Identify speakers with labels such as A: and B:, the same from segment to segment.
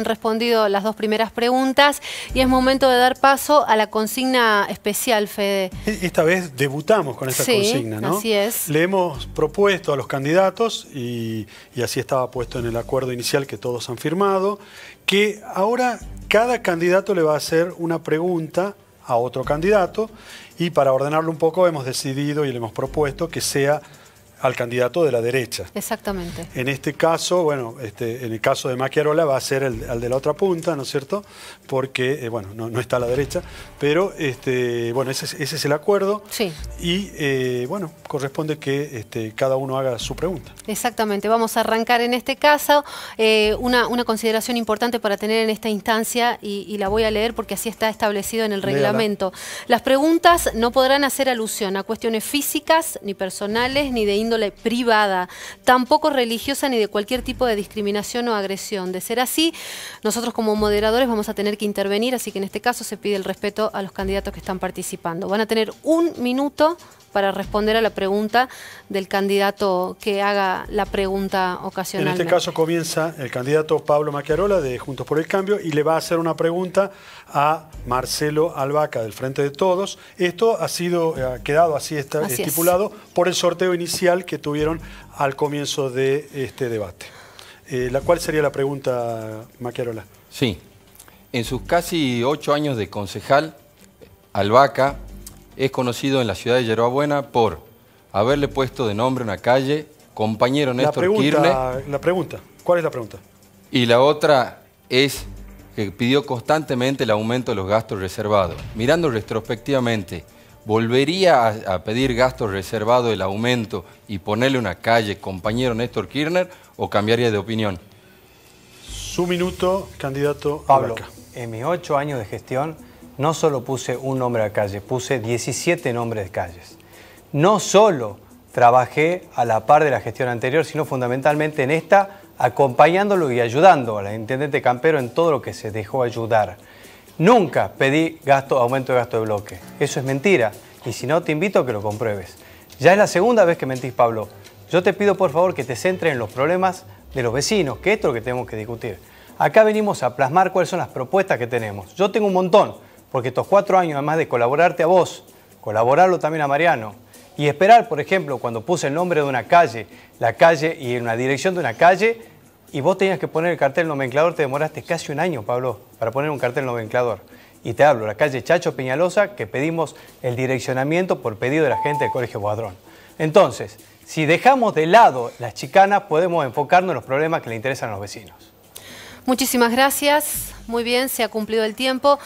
A: han respondido las dos primeras preguntas y es momento de dar paso a la consigna especial, Fede.
B: E, esta vez debutamos con esta consigna, ¿no? así es. Le hemos propuesto a los candidatos, y así estaba puesto en el acuerdo inicial que todos han firmado, que ahora cada candidato le va a hacer una pregunta a otro candidato y para ordenarlo un poco hemos decidido y le hemos propuesto que sea al candidato de la derecha.
A: Exactamente.
B: En este caso, bueno, este, en el caso de Maquiarola va a ser el, al de la otra punta, ¿no es cierto? Porque, eh, bueno, no, está a la derecha, pero este, bueno, ese es, el acuerdo. Sí. Y eh, bueno, corresponde que este, cada uno haga su pregunta.
A: Exactamente, vamos a arrancar en este caso. Eh, una, consideración importante para tener en esta instancia, y, la voy a leer porque así está establecido en el reglamento. Las preguntas no podrán hacer alusión a cuestiones físicas, ni personales, ni de privada, tampoco religiosa ni de cualquier tipo de discriminación o agresión. De ser así, nosotros como moderadores vamos a tener que intervenir, así que en este caso se pide el respeto a los candidatos que están participando. Van a tener un minuto para responder a la pregunta del candidato que haga la pregunta ocasional. En este caso
B: comienza el candidato Pablo Maquiarola de Juntos por el Cambio y le va a hacer una pregunta a Marcelo Albaca del Frente de Todos. Esto ha sido eh, ha quedado así, está, estipulado por el sorteo inicial que tuvieron al comienzo de este debate. Eh, la, ¿Cuál sería la pregunta, Maquiarola?
C: Sí. En sus casi ocho años de concejal, Albaca es conocido en la ciudad de Buena por haberle puesto de nombre una calle, compañero Néstor la pregunta,
B: La pregunta, ¿cuál es la pregunta?
C: Y la otra es que pidió constantemente el aumento de los gastos reservados. Mirando retrospectivamente, ¿volvería a, pedir gastos reservados el aumento y ponerle una calle, compañero Néstor Kirchner, o cambiaría de opinión? Su minuto,
D: candidato Pablo, en mis ocho años de gestión no solo puse un nombre a calle, puse 17 nombres de calles. No solo trabajé a la par de la gestión anterior, sino fundamentalmente en esta, acompañándolo y ayudando a al intendente Campero en todo lo que se dejó ayudar. Nunca pedí gasto, aumento de gasto de bloque. Eso es mentira. Y si no, te invito a que lo compruebes. Ya es la segunda vez que mentís, Pablo. Yo te pido por favor que te centres en los problemas de los vecinos, que es lo que tenemos que discutir. Acá venimos a plasmar cuáles son las propuestas que tenemos. Yo tengo un montón porque estos cuatro años, además de colaborarte a vos, colaborarlo también a Mariano, y esperar, por ejemplo, cuando puse el nombre de una calle, la calle y una dirección de una calle, y vos tenías que poner el cartel nomenclador, te demoraste casi un año, Pablo, para poner un cartel nomenclador. Y te hablo, la calle Chacho Peñalosa, que pedimos el direccionamiento por pedido de la gente del Colegio Guadrón. Entonces, si dejamos de lado las chicanas, podemos enfocarnos en los problemas que le interesan a los vecinos.
A: Muchísimas gracias. Muy bien, se ha cumplido el tiempo.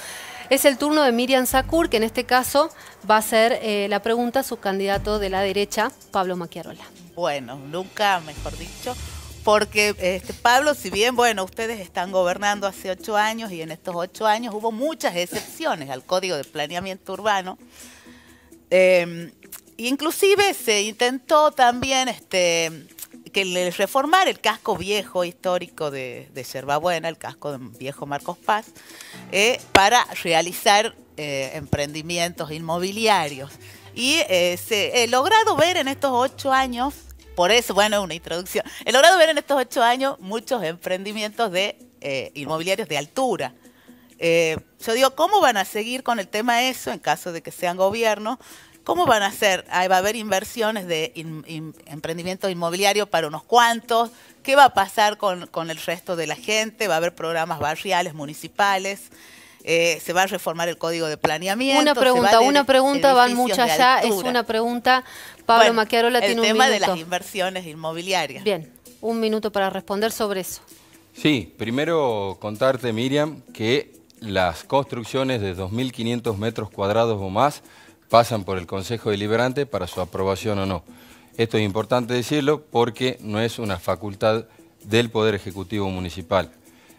A: Es el turno de Miriam Sacur, que en este caso va a ser eh, la pregunta a su candidato de la derecha, Pablo Maquiarola.
E: Bueno, nunca, mejor dicho, porque este, Pablo, si bien, bueno, ustedes están gobernando hace ocho años y en estos ocho años hubo muchas excepciones al Código de Planeamiento Urbano, em, inclusive se intentó también este, que reformar el casco viejo histórico de, de el casco de viejo Marcos Paz, eh, para realizar eh, emprendimientos inmobiliarios. Y eh, se, he logrado ver en estos ocho años, por eso, bueno, una introducción, he logrado ver en estos ocho años muchos emprendimientos de inmobiliarios de altura. yo digo, ¿cómo van a seguir con el tema eso en caso de que sean gobiernos? ¿Cómo van a ser? va a haber inversiones de emprendimiento inmobiliario para unos cuantos. ¿Qué va a pasar con, el resto de la gente? ¿Va a haber programas barriales, municipales? Eh, ¿Se va a reformar el código de planeamiento? Una pregunta, una pregunta, van muchas ya. Es una
A: pregunta. Pablo Maquiarola tiene un minuto. El tema de las
E: inversiones
A: inmobiliarias. Bien, un minuto para responder sobre eso.
C: Sí, primero contarte, Miriam, que las construcciones de 2.500 metros cuadrados o más pasan por el Consejo Deliberante para su aprobación o no. Esto es importante decirlo porque no es una facultad del Poder Ejecutivo Municipal.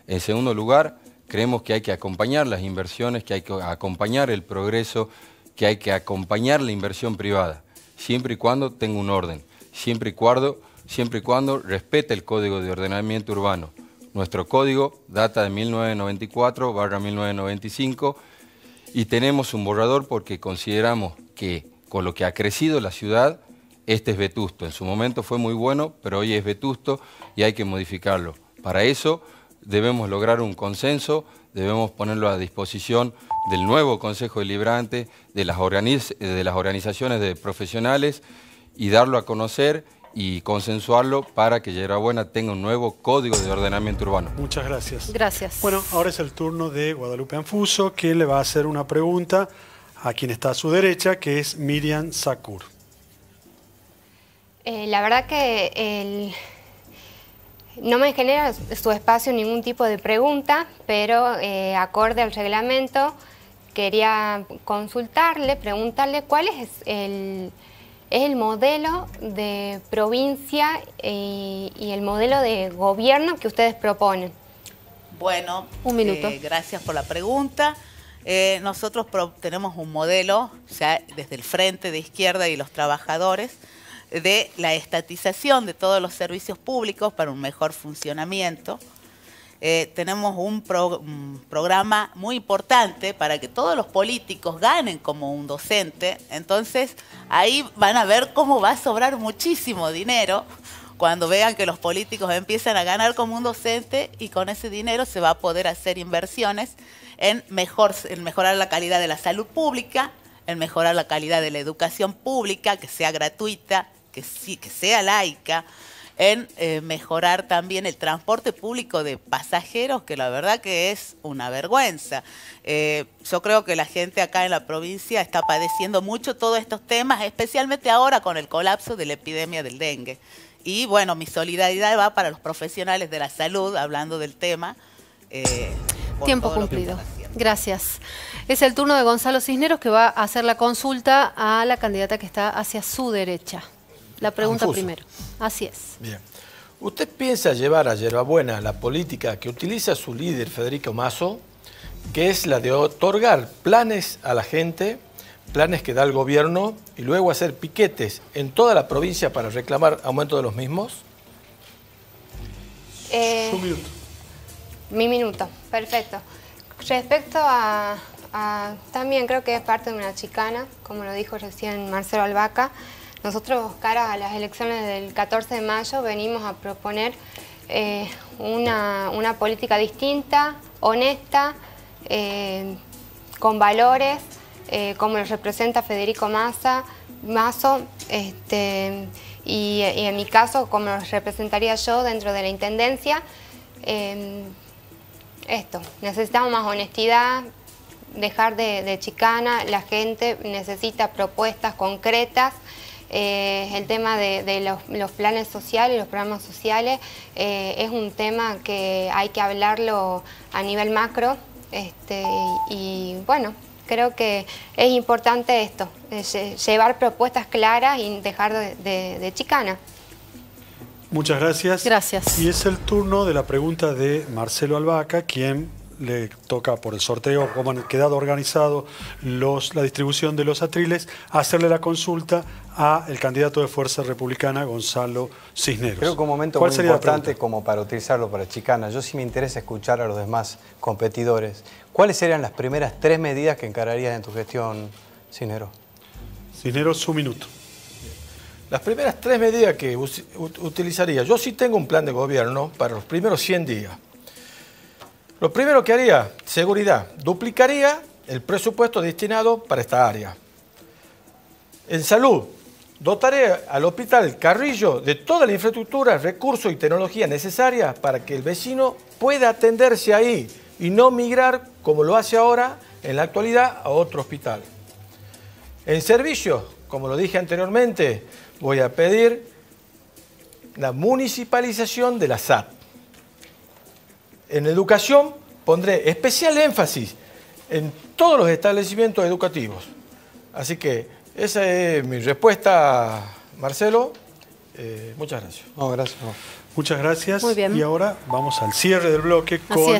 C: En segundo lugar, creemos que hay que acompañar las inversiones, que hay que acompañar el progreso, que hay que acompañar la inversión privada, siempre y cuando tenga un orden, siempre y cuando, siempre y cuando respete el Código de Ordenamiento Urbano. Nuestro código data de 1994-1995 y tenemos un borrador porque consideramos que con lo que ha crecido la ciudad, este es vetusto. En su momento fue muy bueno, pero hoy es vetusto y hay que modificarlo. Para eso debemos lograr un consenso, debemos ponerlo a disposición del nuevo Consejo Deliberante, de las, de las organizaciones de profesionales y darlo a conocer y consensuarlo para que Yerabuena tenga un nuevo código de ordenamiento urbano.
A: Muchas gracias. Gracias.
B: Bueno, ahora es el turno de Guadalupe Anfuso, que le va a hacer una pregunta a quien está a su derecha, que es Miriam Sacur.
F: Eh, la verdad que el... no me genera su espacio ningún tipo de pregunta, pero eh, acorde al reglamento quería consultarle, preguntarle cuál es el es el modelo de provincia y, el modelo de gobierno que ustedes proponen.
E: Bueno, un minuto. Eh, gracias por la pregunta. Eh, nosotros tenemos un modelo, ya desde el frente de izquierda y los trabajadores, de la estatización de todos los servicios públicos para un mejor funcionamiento eh, tenemos un, programa muy importante para que todos los políticos ganen como un docente. Entonces ahí van a ver cómo va a sobrar muchísimo dinero cuando vean que los políticos empiezan a ganar como un docente y con ese dinero se va a poder hacer inversiones en, mejor, en mejorar la calidad de la salud pública, en mejorar la calidad de la educación pública, que sea gratuita, que, sí, que sea laica, en eh, mejorar también el transporte público de pasajeros, que la verdad que es una vergüenza. Eh, yo creo que la gente acá en la provincia está padeciendo mucho todos estos temas, especialmente ahora con el colapso de la epidemia del dengue. Y bueno, mi solidaridad va para los profesionales de la salud, hablando del tema. Eh, Tiempo cumplido.
A: Gracias. Es el turno de Gonzalo Cisneros que va a hacer la consulta a la candidata que está hacia su derecha. La pregunta primero. Así es.
G: Bien. ¿Usted piensa llevar a Yerbabuena la política que utiliza su líder Federico Mazo, que es la de otorgar planes a la gente, planes que da el gobierno, y luego hacer piquetes en toda la provincia para reclamar aumento de los mismos?
F: Eh, minuto. Mi minuto, perfecto. Respecto a, a, También creo que es parte de una chicana, como lo dijo recién Marcelo Albaca. Nosotros, cara a las elecciones del 14 de mayo, venimos a proponer eh, una, política distinta, honesta, eh, con valores, eh, como lo representa Federico Mazo, este, y, en mi caso, como lo representaría yo dentro de la Intendencia. esto, necesitamos más honestidad, dejar de chicana, la gente necesita propuestas concretas. Eh, el tema de, los, planes sociales, los programas sociales, eh, es un tema que hay que hablarlo a nivel macro este, y bueno, creo que es importante esto, eh, llevar propuestas claras y dejar de, de chicana.
B: Muchas gracias. Gracias. Y es el turno de la pregunta de Marcelo Albaca, quien le toca por el sorteo, como han quedado organizados la distribución de los atriles, hacerle la consulta a el candidato de Fuerza Republicana, Gonzalo
D: Cisneros. Creo que un momento muy importante como para utilizarlo para Chicana. Yo sí me interesa escuchar a los demás competidores. ¿Cuáles serían las primeras tres medidas que encararías en tu gestión, Cisneros? Cisneros, su minuto. Las primeras tres medidas que utilizaría,
G: yo sí tengo un plan de gobierno para los primeros 100 días. Lo primero que haría, seguridad, duplicaría el presupuesto destinado para esta área. En salud, dotaré al Hospital Carrillo de toda la infraestructura, recursos y tecnología necesarias para que el vecino pueda atenderse ahí y no migrar como lo hace ahora en la actualidad a otro hospital. En servicios, como lo dije anteriormente, voy a pedir la municipalización de la SAT en educación pondré especial énfasis en todos los establecimientos educativos. Así que esa es mi respuesta, Marcelo. Eh, muchas gracias.
D: No, gracias. Muchas gracias. Muy bien. Y ahora vamos al cierre del bloque con